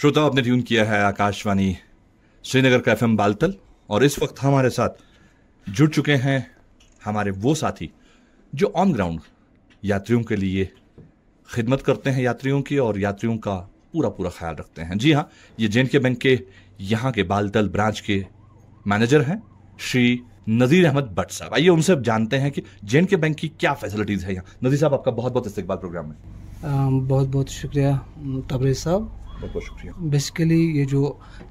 श्रोताओं आपने ट्यून किया है आकाशवाणी श्रीनगर का एफ बालतल और इस वक्त हमारे साथ जुड़ चुके हैं हमारे वो साथी जो ऑन ग्राउंड यात्रियों के लिए खिदमत करते हैं यात्रियों की और यात्रियों का पूरा पूरा ख्याल रखते हैं जी हाँ ये जे के बैंक के यहाँ के बालतल ब्रांच के मैनेजर हैं श्री नज़ीर अहमद भट्ट साहब आइए उनसे जानते हैं कि जे के बैंक की क्या फैसिलिटीज़ है यहाँ नज़ीर साहब आपका बहुत बहुत इस्तेबाल प्रोग्राम में बहुत बहुत शुक्रिया तबरेज साहब बहुत बहुत शुक्रिया बेसिकली ये जो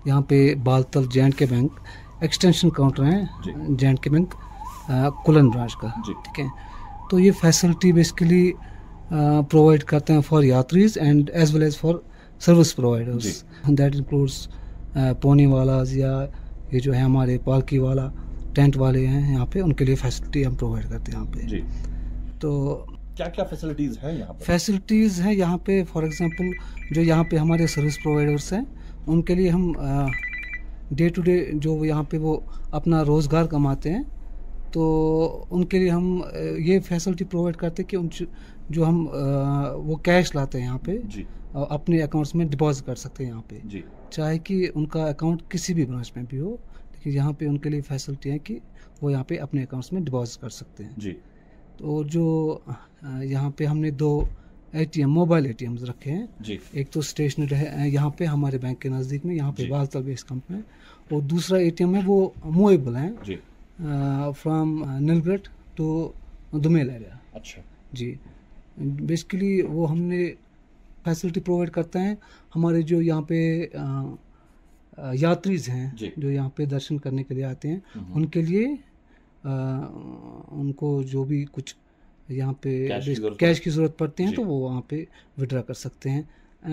यहाँ पे बालतल जे के बैंक एक्सटेंशन काउंटर हैं जे के बैंक कुलन ब्रांच का ठीक है तो ये फैसिलिटी बेसिकली प्रोवाइड करते हैं फॉर यात्रीज and as well as for service providers that includes pony वालाज या ये जो है हमारे पालकी वाला टेंट वाले हैं यहाँ पे उनके लिए फैसिलिटी हम प्रोवाइड करते हैं यहाँ पे तो क्या क्या फैसिलिटीज हैं यहाँ पे फैसिलिटीज़ हैं यहाँ पे फॉर एग्जांपल जो यहाँ पे हमारे सर्विस प्रोवाइडर्स हैं उनके लिए हम डे टू डे जो यहाँ पे वो अपना रोज़गार कमाते हैं तो उनके लिए हम ये फैसिलिटी प्रोवाइड करते हैं कि उन जो हम वो कैश लाते हैं यहाँ पे जी। अपने अकाउंट्स में डिपॉजिट कर सकते हैं यहाँ पे जी। चाहे कि उनका अकाउंट किसी भी ब्रांच में भी हो लेकिन यहाँ पे उनके लिए फैसिलिटी है कि वो यहाँ पे अपने अकाउंट्स में डिपॉजिट कर सकते हैं जी तो जो यहाँ पे हमने दो एटीएम मोबाइल एटीएम रखे हैं जी एक तो स्टेशनरी है यहाँ पे हमारे बैंक के नज़दीक में यहाँ पे वालता बेस कंप में और दूसरा एटीएम है वो मोएबल है from Nilgrath to Domel area अच्छा जी बेसिकली वो हमने फैसिलिटी प्रोवाइड करते हैं हमारे जो यहाँ पे यात्रीज हैं जो यहाँ पे दर्शन करने के लिए आते हैं हम्म। उनके लिए आ, उनको जो भी कुछ यहाँ पे कैश की ज़रूरत पड़ती है तो वो वहाँ पे विड्रा कर सकते हैं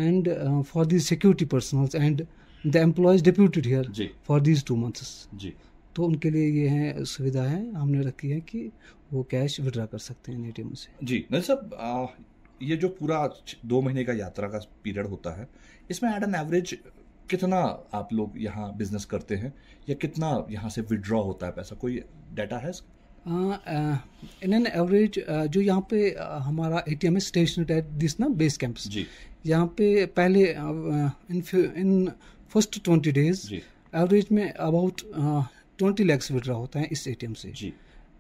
and for the security personnels and the employees deputed here for these two months तो उनके लिए ये है सुविधा है हमने रखी है कि वो कैश विड्रा कर सकते हैं ए से जी सब साहब ये जो पूरा दो महीने का यात्रा का पीरियड होता है इसमें एट एन एवरेज कितना आप लोग यहाँ बिजनेस करते हैं या कितना यहाँ से विड्रॉ होता है पैसा कोई डाटा है इसका? इन एन एवरेज जो यहाँ पे uh, हमारा ए टी एम है स्टेशन एट दिस ना बेस कैंप यहाँ पे पहले in in first twenty days average में अबाउट ट्वेंटी लैक्स विड्रा होता है इस ए टी एम से जी.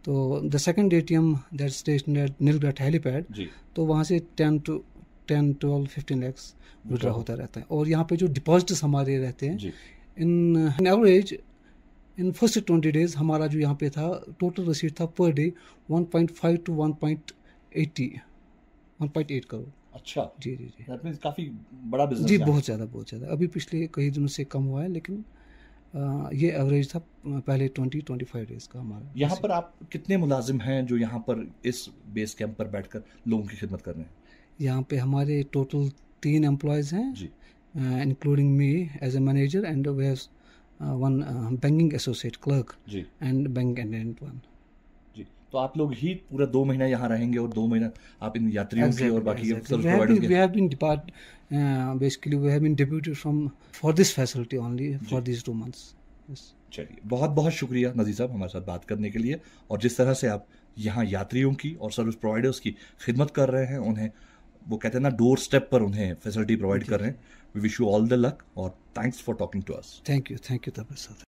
तो the second A T M that station at Nilgrath helipad तो वहाँ से ten to ten twelve fifteen lakhs withdraw होता रहता है और यहाँ पे जो डिपॉजिट्स हमारे रहते हैं in average in first twenty days हमारा जो यहाँ पे था टोटल रिसीट था per day one point five to one point eighty one point eight crore अच्छा जी जी जी काफ़ी बड़ा बिजनेस जी बहुत ज़्यादा बहुत ज़्यादा अभी पिछले कई दिनों से कम हुआ है लेकिन आ, ये एवरेज था पहले ट्वेंटी ट्वेंटी फाइव डेज का हमारा यहाँ पर आप कितने मुलाजिम हैं जो यहाँ पर इस बेस कैंप पर कर लोगों की खिदमत कर रहे हैं यहाँ पे हमारे टोटल तीन एम्प्लॉयज़ हैं including me as a manager and we have one banking associate clerk and bank attendant one तो आप लोग ही पूरा दो महीना यहाँ रहेंगे और दो महीना आप इन यात्रियों exactly, से और बाकी exactly. We have been depart basically we have been deputed from for this facility only for this two months चलिए बहुत बहुत शुक्रिया नजीर साहब हमारे साथ बात करने के लिए और जिस तरह से आप यहाँ यात्रियों की और सर्विस प्रोवाइडर्स की खिदमत कर रहे हैं उन्हें वो कहते हैं ना डोर स्टेप पर उन्हें फैसिलिटी प्रोवाइड कर रहे हैं we wish you all the luck और thanks for talking to us thank you thank you sir